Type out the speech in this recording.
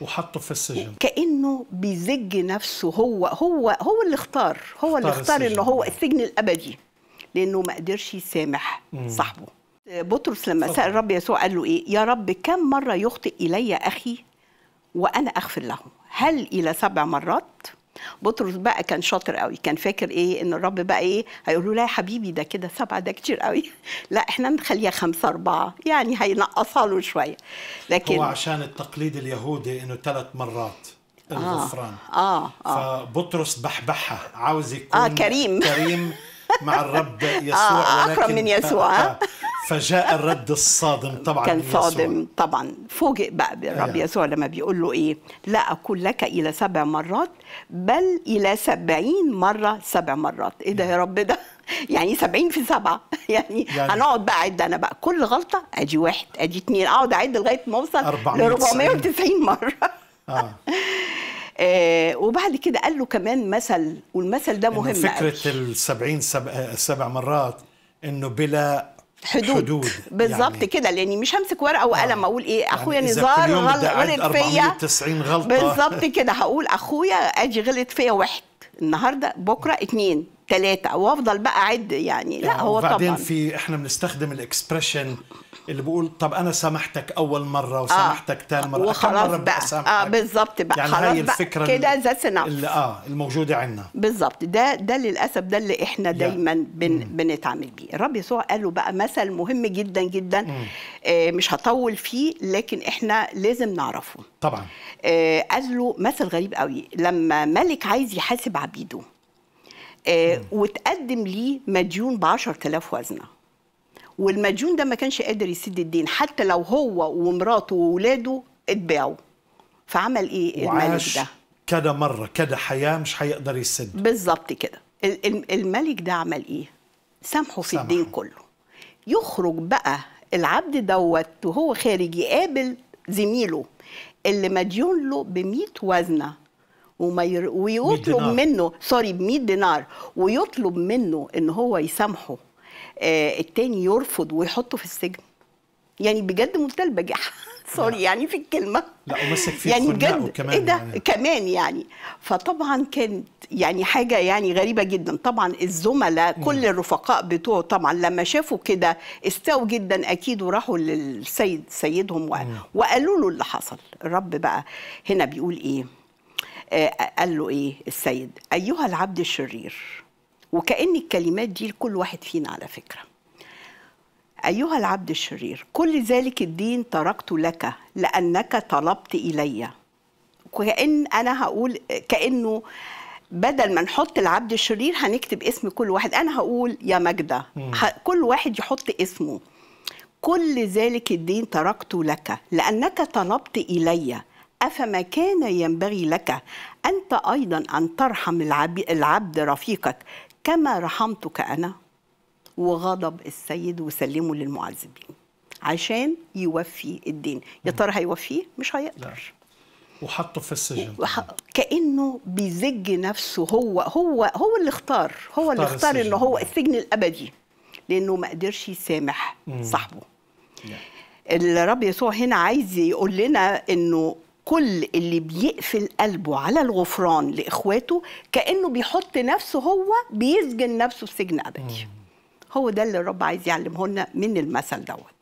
وحطه في السجن كانه بيزج نفسه هو هو هو اللي اختار هو اللي اختار انه هو السجن الابدي لانه ما قدرش يسامح مم. صاحبه بطرس لما صح. سال الرب يسوع قال له ايه يا رب كم مره يخطئ الي اخي وانا اغفر له هل الى سبع مرات بطرس بقى كان شاطر قوي كان فاكر ايه ان الرب بقى ايه هيقولوا له لا يا حبيبي ده كده سبعه ده كتير قوي لا احنا نخليها خمسه اربعه يعني هينقصها له شويه لكن هو عشان التقليد اليهودي انه ثلاث مرات آه، الغفران آه. آه. فبطرس بحبحها عاوز يكون آه كريم كريم مع الرب آه، يسوع آه أكرم من يسوع آه فجاء الرد الصادم طبعا كان صادم يسوع. طبعا فوجئ بقى أيه. يسوع لما بيقول له ايه لا اقول لك الى سبع مرات بل الى سبعين مره سبع مرات ايه ده يا رب ده يعني سبعين في سبعة يعني, يعني هنقعد بقى أعد أنا بقى كل غلطة أدي واحد أدي اتنين أقعد أعد لغاية ما أوصل ل 490 مرة آه. آه وبعد كده قال له كمان مثل والمثل ده مهم فكرة ال 70 آه، سبع مرات إنه بلا حدود, حدود. بالظبط يعني كده لاني مش همسك ورقه آه. وقلم اقول ايه يعني اخويا يعني نزار غلط غلط فيا بالظبط كده هقول اخويا اجي غلط فيا واحد النهارده بكره اتنين ثلاثه وافضل بقى اعد يعني لا يعني هو طبعا وبعدين في احنا بنستخدم الاكسبريشن اللي بقول طب انا سامحتك اول مره وسامحتك آه تاني مره وخلاص مرة بقى, بقى اه بالظبط بقى يعني خلاص هي الفكره كده ذات اللي اه الموجوده عندنا بالظبط ده ده للاسف ده اللي احنا دايما بن mm. بنتعامل بيه الرب يسوع قاله بقى مثل مهم جدا جدا mm. آه مش هطول فيه لكن احنا لازم نعرفه طبعا آه قال له مثل غريب قوي لما ملك عايز يحاسب عبيده آه، وتقدم ليه مديون ب 10000 وزنه والمديون ده ما كانش قادر يسد الدين حتى لو هو ومراته واولاده اتباعوا فعمل ايه الملك ده كده مره كده حياه مش هيقدر يسد بالظبط كده الملك ده عمل ايه سامحه في الدين كله يخرج بقى العبد دوت وهو خارج يقابل زميله اللي مديون له ب 100 وزنه وما ير... ويطلب منه سوري ب 100 دينار ويطلب منه ان هو يسامحه آه التاني يرفض ويحطه في السجن يعني بجد منتهى البجاحه سوري يعني في الكلمه لا ومسك فيه يعني بجد كمان ايه ده يعني. كمان يعني فطبعا كانت يعني حاجه يعني غريبه جدا طبعا الزملاء كل الرفقاء بتوعه طبعا لما شافوا كده استووا جدا اكيد وراحوا للسيد سيدهم وقالوا له اللي حصل الرب بقى هنا بيقول ايه آه، قال له ايه السيد ايها العبد الشرير وكأن الكلمات دي لكل واحد فينا على فكرة أيها العبد الشرير كل ذلك الدين تركت لك لأنك طلبت إلي وكأن أنا هقول كأنه بدل ما نحط العبد الشرير هنكتب اسم كل واحد أنا هقول يا مجدة كل واحد يحط اسمه كل ذلك الدين تركته لك لأنك طلبت إلي أفما كان ينبغي لك أنت أيضا أن ترحم العبد رفيقك كما رحمتك أنا وغضب السيد وسلمه للمعذبين عشان يوفي الدين يا ترى هيوفيه مش هيقدر وحطه في السجن وح... كانه بيزج نفسه هو هو هو اللي اختار هو اللي اختار ان هو السجن الابدي لانه ما قدرش يسامح صاحبه نعم. الرب يسوع هنا عايز يقول لنا انه كل اللي بيقفل قلبه على الغفران لاخواته كانه بيحط نفسه هو بيسجن نفسه في سجن ابدي هو ده اللي الرب عايز يعلمه لنا من المثل دوت